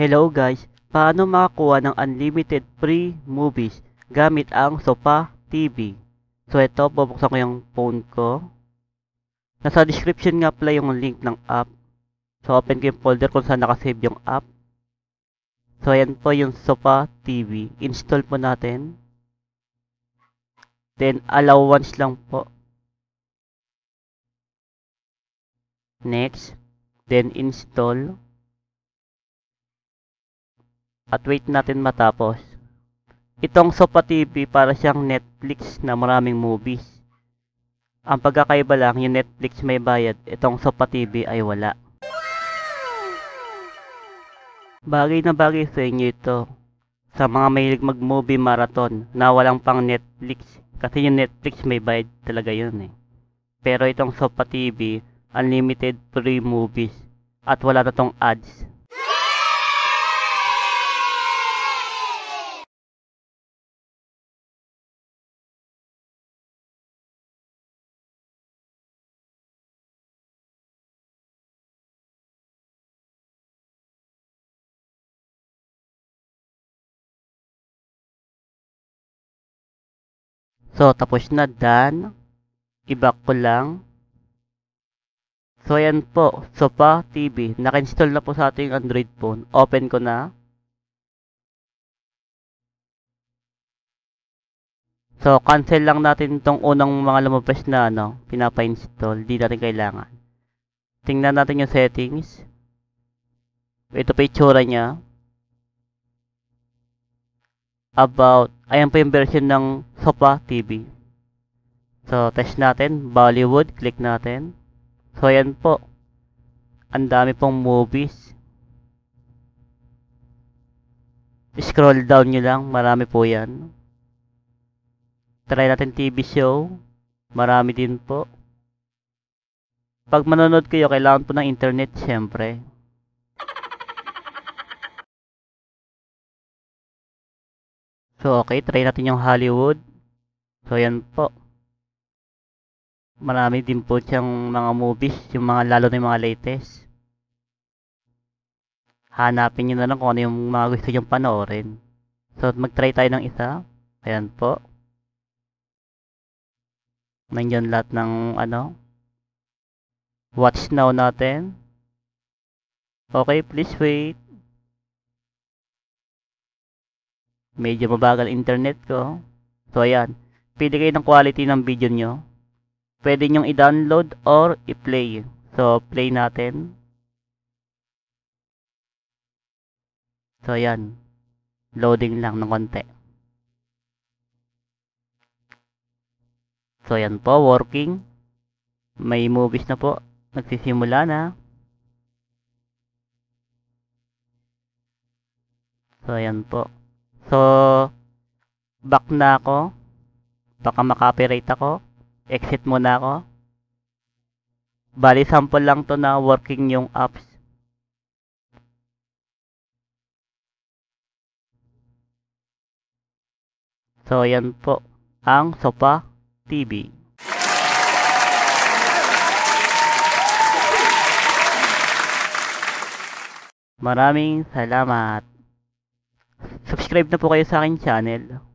Hello guys! Paano makakuha ng unlimited free movies gamit ang Sofa TV? So ito, bubuksan ko yung phone ko. Nasa description nga pala yung link ng app. So open ko yung folder kung saan nakasave yung app. So ayan po yung Sofa TV. Install po natin. Then allow once lang po. Next. Then install. Install at wait natin matapos. Itong Sopa TV para siyang Netflix na maraming movies. Ang pagkakaiba lang, yung Netflix may bayad, itong Sopa TV ay wala. Bagay na bagay sa inyo ito. Sa mga mahilig mag-movie marathon na walang pang Netflix. Kasi yung Netflix may bayad talaga yun eh. Pero itong Sopa TV, unlimited free movies at wala na tong ads. So, tapos na done. Iba ko lang. So, ayan po. Sofa TV. Naka-install na po sa ating Android phone. Open ko na. So, cancel lang natin itong unang mga lumabas na ano, pinapa-install. Di natin kailangan. Tingnan natin yung settings. Ito pa itsura niya about, ayan po yung version ng Sopa TV. So, test natin, Bollywood, click natin. So, ayan po. Ang dami pong movies. Scroll down nyo lang, marami po yan. Try natin TV show. Marami din po. Pag manonood kayo, kailangan po ng internet, syempre. So, okay, try natin yung Hollywood. So, yan po. Marami din po siyang mga movies, yung mga lalo na yung mga latest. Hanapin nyo na lang kung ano yung mga gusto nyo panoorin. So, mag-try tayo ng isa. Ayan po. Nandiyan lahat ng ano. Watch now natin. Okay, please wait. Medyo mabagal internet ko. So, ayan. Pili kayo ng quality ng video nyo. Pwede nyong i-download or i-play. So, play natin. So, ayan. Loading lang ng konti. So, ayan po. Working. May movies na po. Nagsisimula na. So, ayan po. So, back na ako. Baka makapirate ako. Exit muna ako. Bali, sample lang to na working yung apps. So, yan po ang Sopa TV. Maraming salamat. Subscribe na po kayo sa akin channel.